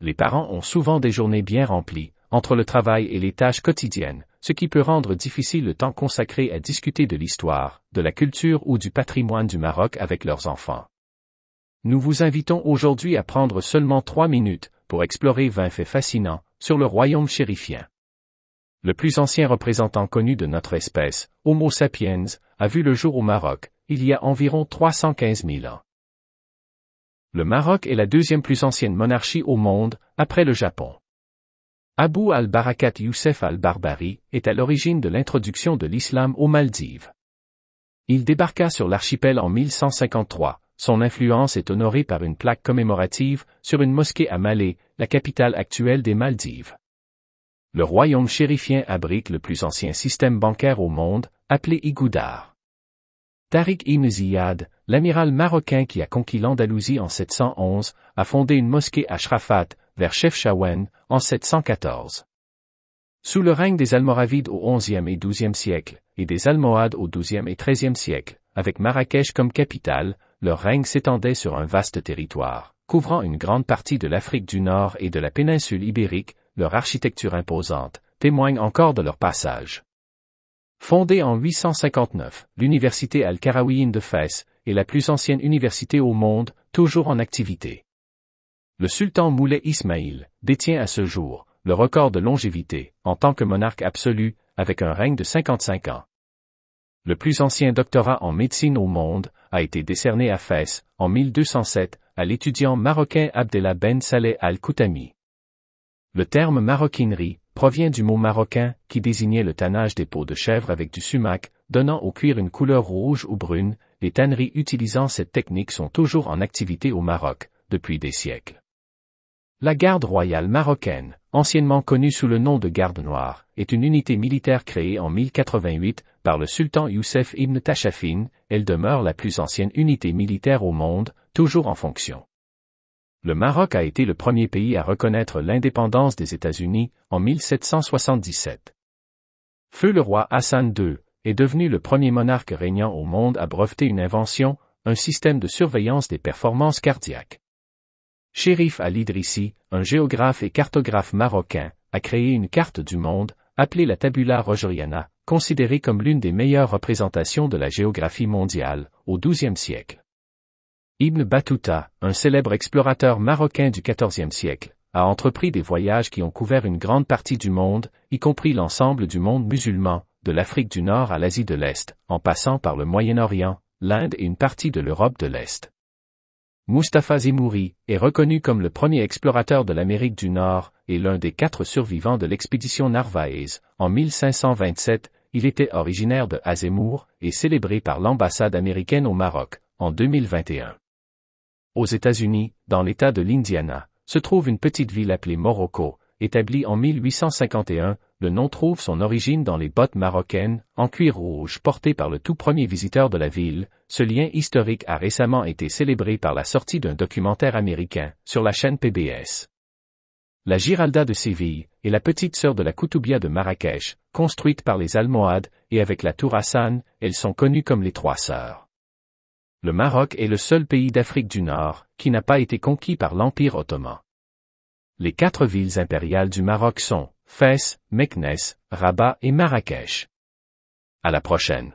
les parents ont souvent des journées bien remplies, entre le travail et les tâches quotidiennes, ce qui peut rendre difficile le temps consacré à discuter de l'histoire, de la culture ou du patrimoine du Maroc avec leurs enfants. Nous vous invitons aujourd'hui à prendre seulement trois minutes pour explorer 20 faits fascinants sur le royaume chérifien. Le plus ancien représentant connu de notre espèce, Homo sapiens, a vu le jour au Maroc, il y a environ 315 000 ans. Le Maroc est la deuxième plus ancienne monarchie au monde, après le Japon. Abu al-Barakat Youssef al-Barbari est à l'origine de l'introduction de l'islam aux Maldives. Il débarqua sur l'archipel en 1153. Son influence est honorée par une plaque commémorative sur une mosquée à Malé, la capitale actuelle des Maldives. Le royaume chérifien abrite le plus ancien système bancaire au monde, appelé Igoudar. Tariq ibn Ziyad, l'amiral marocain qui a conquis l'Andalousie en 711, a fondé une mosquée à Shrafat, vers Chefchaouen, en 714. Sous le règne des Almoravides au XIe et XIIe siècle, et des Almohades au XIIe et XIIIe siècle, avec Marrakech comme capitale, leur règne s'étendait sur un vaste territoire, couvrant une grande partie de l'Afrique du Nord et de la péninsule ibérique, leur architecture imposante témoigne encore de leur passage. Fondée en 859, l'université al-Qarawiyyin de Fès est la plus ancienne université au monde, toujours en activité. Le sultan Moulay Ismail détient à ce jour le record de longévité en tant que monarque absolu, avec un règne de 55 ans. Le plus ancien doctorat en médecine au monde a été décerné à Fès en 1207 à l'étudiant marocain Abdellah Ben Saleh al-Koutami. Le terme maroquinerie provient du mot marocain qui désignait le tannage des peaux de chèvre avec du sumac, donnant au cuir une couleur rouge ou brune. Les tanneries utilisant cette technique sont toujours en activité au Maroc, depuis des siècles. La garde royale marocaine, anciennement connue sous le nom de garde noire, est une unité militaire créée en 1088 par le sultan Youssef ibn tachafin elle demeure la plus ancienne unité militaire au monde, toujours en fonction le Maroc a été le premier pays à reconnaître l'indépendance des États-Unis en 1777. Feu le roi Hassan II est devenu le premier monarque régnant au monde à breveter une invention, un système de surveillance des performances cardiaques. Shérif al un géographe et cartographe marocain, a créé une carte du monde, appelée la Tabula Rogeriana, considérée comme l'une des meilleures représentations de la géographie mondiale, au XIIe siècle. Ibn Battuta, un célèbre explorateur marocain du XIVe siècle, a entrepris des voyages qui ont couvert une grande partie du monde, y compris l'ensemble du monde musulman, de l'Afrique du Nord à l'Asie de l'Est, en passant par le Moyen-Orient, l'Inde et une partie de l'Europe de l'Est. Mustapha Zimouri est reconnu comme le premier explorateur de l'Amérique du Nord et l'un des quatre survivants de l'expédition Narvaez. En 1527, il était originaire de Azemmour et célébré par l'ambassade américaine au Maroc en 2021 aux États-Unis, dans l'État de l'Indiana, se trouve une petite ville appelée Morocco, établie en 1851, le nom trouve son origine dans les bottes marocaines, en cuir rouge portées par le tout premier visiteur de la ville, ce lien historique a récemment été célébré par la sortie d'un documentaire américain, sur la chaîne PBS. La Giralda de Séville, est la petite sœur de la Koutoubia de Marrakech, construite par les Almohades, et avec la Tour Hassan, elles sont connues comme les trois sœurs le Maroc est le seul pays d'Afrique du Nord qui n'a pas été conquis par l'Empire ottoman. Les quatre villes impériales du Maroc sont Fès, Meknès, Rabat et Marrakech. À la prochaine.